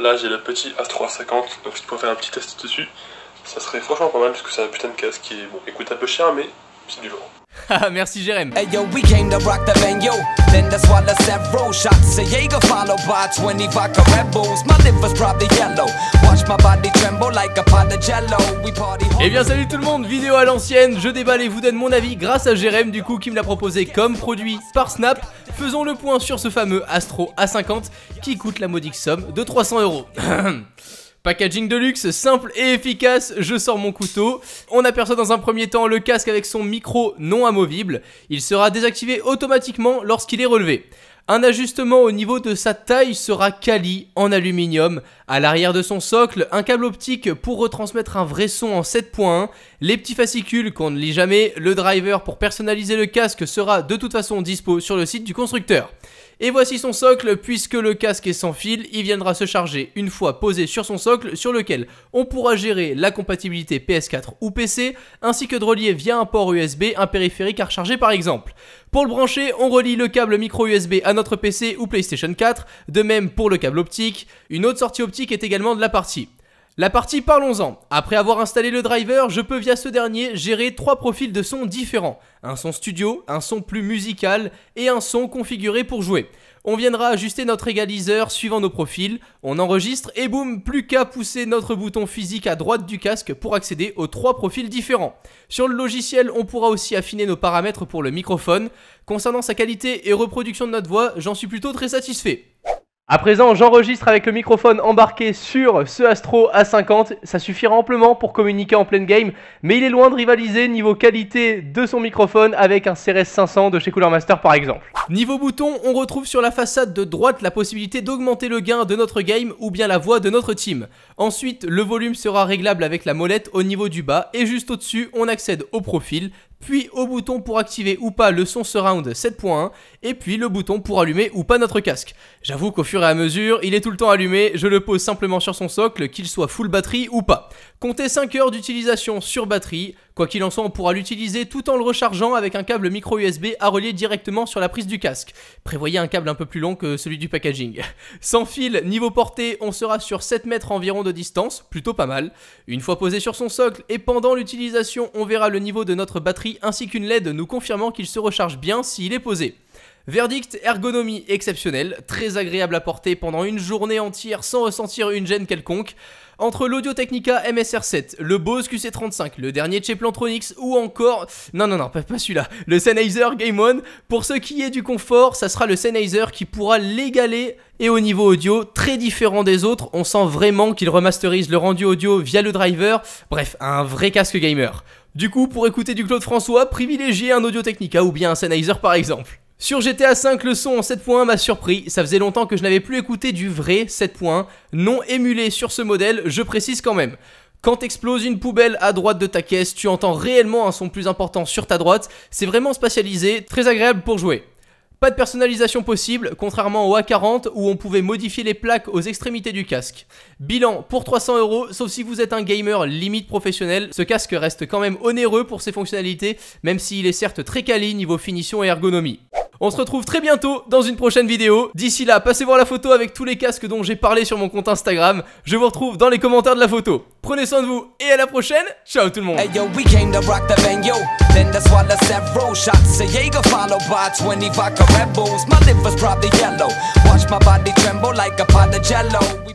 là, j'ai le petit A350, donc si tu pourrais faire un petit test dessus. Ça serait franchement pas mal, parce que c'est un putain de casque qui est, bon, écoute, un peu cher, mais Ah, merci Jérém. Eh bien, salut tout le monde. Vidéo à l'ancienne. Je déballe et vous donne mon avis grâce à Jérém, du coup, qui me l'a proposé comme produit par Snap. Faisons le point sur ce fameux Astro A50 qui coûte la modique somme de 300 euros. Packaging de luxe, simple et efficace, je sors mon couteau. On aperçoit dans un premier temps le casque avec son micro non amovible. Il sera désactivé automatiquement lorsqu'il est relevé. Un ajustement au niveau de sa taille sera cali en aluminium. À l'arrière de son socle, un câble optique pour retransmettre un vrai son en 7.1 les petits fascicules qu'on ne lit jamais, le driver pour personnaliser le casque sera de toute façon dispo sur le site du constructeur. Et voici son socle, puisque le casque est sans fil, il viendra se charger une fois posé sur son socle sur lequel on pourra gérer la compatibilité PS4 ou PC, ainsi que de relier via un port USB un périphérique à recharger par exemple. Pour le brancher, on relie le câble micro USB à notre PC ou PlayStation 4, de même pour le câble optique, une autre sortie optique est également de la partie. La partie parlons-en. Après avoir installé le driver, je peux via ce dernier gérer trois profils de son différents. Un son studio, un son plus musical et un son configuré pour jouer. On viendra ajuster notre égaliseur suivant nos profils, on enregistre et boum, plus qu'à pousser notre bouton physique à droite du casque pour accéder aux trois profils différents. Sur le logiciel, on pourra aussi affiner nos paramètres pour le microphone. Concernant sa qualité et reproduction de notre voix, j'en suis plutôt très satisfait. À présent, j'enregistre avec le microphone embarqué sur ce Astro A50. Ça suffira amplement pour communiquer en pleine game, mais il est loin de rivaliser niveau qualité de son microphone avec un CRS500 de chez Cooler Master par exemple. Niveau bouton, on retrouve sur la façade de droite la possibilité d'augmenter le gain de notre game ou bien la voix de notre team. Ensuite, le volume sera réglable avec la molette au niveau du bas et juste au-dessus, on accède au profil, puis au bouton pour activer ou pas le son surround 7.1, et puis le bouton pour allumer ou pas notre casque. J'avoue qu'au fur et à mesure, il est tout le temps allumé, je le pose simplement sur son socle, qu'il soit full batterie ou pas. Comptez 5 heures d'utilisation sur batterie, Quoi qu'il en soit, on pourra l'utiliser tout en le rechargeant avec un câble micro USB à relier directement sur la prise du casque. Prévoyez un câble un peu plus long que celui du packaging. Sans fil, niveau portée, on sera sur 7 mètres environ de distance, plutôt pas mal. Une fois posé sur son socle et pendant l'utilisation, on verra le niveau de notre batterie ainsi qu'une LED nous confirmant qu'il se recharge bien s'il est posé. Verdict, ergonomie exceptionnelle, très agréable à porter pendant une journée entière sans ressentir une gêne quelconque. Entre l'Audio Technica MSR7, le Bose QC35, le dernier chez Plantronics ou encore... Non, non, non, pas, pas celui-là. Le Sennheiser Game One. Pour ce qui est du confort, ça sera le Sennheiser qui pourra l'égaler et au niveau audio, très différent des autres, on sent vraiment qu'il remasterise le rendu audio via le driver, bref, un vrai casque gamer. Du coup, pour écouter du Claude François, privilégiez un Audio Technica ou bien un Sennheiser par exemple. Sur GTA V, le son en 7.1 m'a surpris, ça faisait longtemps que je n'avais plus écouté du vrai 7.1, non émulé sur ce modèle, je précise quand même. Quand explose une poubelle à droite de ta caisse, tu entends réellement un son plus important sur ta droite, c'est vraiment spatialisé, très agréable pour jouer. Pas de personnalisation possible, contrairement au A40 où on pouvait modifier les plaques aux extrémités du casque. Bilan pour 300 euros, sauf si vous êtes un gamer limite professionnel, ce casque reste quand même onéreux pour ses fonctionnalités, même s'il est certes très quali niveau finition et ergonomie. On se retrouve très bientôt dans une prochaine vidéo. D'ici là, passez voir la photo avec tous les casques dont j'ai parlé sur mon compte Instagram. Je vous retrouve dans les commentaires de la photo. Prenez soin de vous et à la prochaine. Ciao tout le monde.